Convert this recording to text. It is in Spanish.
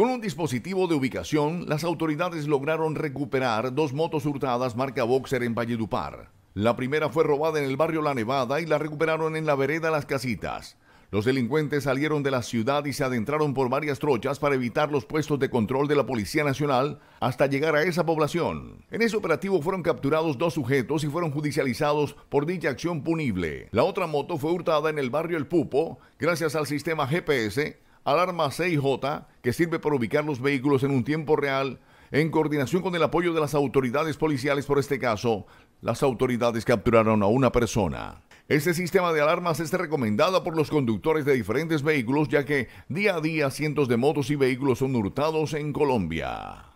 Con un dispositivo de ubicación, las autoridades lograron recuperar dos motos hurtadas marca Boxer en Valledupar. La primera fue robada en el barrio La Nevada y la recuperaron en la vereda Las Casitas. Los delincuentes salieron de la ciudad y se adentraron por varias trochas para evitar los puestos de control de la Policía Nacional hasta llegar a esa población. En ese operativo fueron capturados dos sujetos y fueron judicializados por dicha acción punible. La otra moto fue hurtada en el barrio El Pupo gracias al sistema GPS, alarma 6J que sirve para ubicar los vehículos en un tiempo real en coordinación con el apoyo de las autoridades policiales por este caso, las autoridades capturaron a una persona. Este sistema de alarmas es recomendado por los conductores de diferentes vehículos ya que día a día cientos de motos y vehículos son hurtados en Colombia.